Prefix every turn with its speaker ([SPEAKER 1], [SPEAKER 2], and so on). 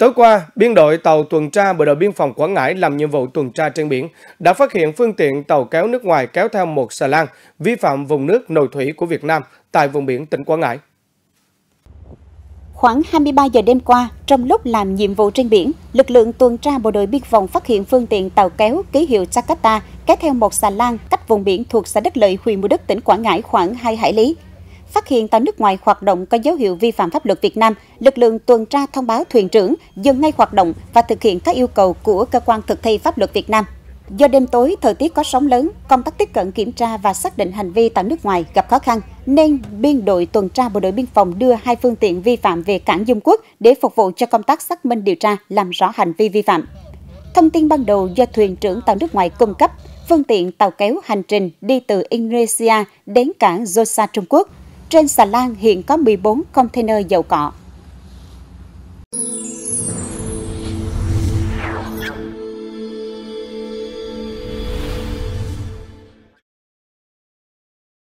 [SPEAKER 1] Tối qua, biên đội tàu tuần tra Bộ đội Biên phòng Quảng Ngãi làm nhiệm vụ tuần tra trên biển đã phát hiện phương tiện tàu kéo nước ngoài kéo theo một xà lan vi phạm vùng nước nội thủy của Việt Nam tại vùng biển tỉnh Quảng Ngãi.
[SPEAKER 2] Khoảng 23 giờ đêm qua, trong lúc làm nhiệm vụ trên biển, lực lượng tuần tra bộ đội biên phòng phát hiện phương tiện tàu kéo ký hiệu Jakarta kéo theo một xà lan cách vùng biển thuộc xã Đất Lợi, huyện Mộ Đức, tỉnh Quảng Ngãi khoảng 2 hải lý. Phát hiện tàu nước ngoài hoạt động có dấu hiệu vi phạm pháp luật Việt Nam, lực lượng tuần tra thông báo thuyền trưởng dừng ngay hoạt động và thực hiện các yêu cầu của cơ quan thực thi pháp luật Việt Nam. Do đêm tối, thời tiết có sóng lớn, công tác tiếp cận kiểm tra và xác định hành vi tàu nước ngoài gặp khó khăn, nên biên đội tuần tra bộ đội biên phòng đưa hai phương tiện vi phạm về cảng Dung Quốc để phục vụ cho công tác xác minh điều tra, làm rõ hành vi vi phạm. Thông tin ban đầu do thuyền trưởng tàu nước ngoài cung cấp, phương tiện tàu kéo hành trình đi từ Indonesia đến cảng Josa Trung Quốc trên xà lan hiện có 14 container dầu cọ.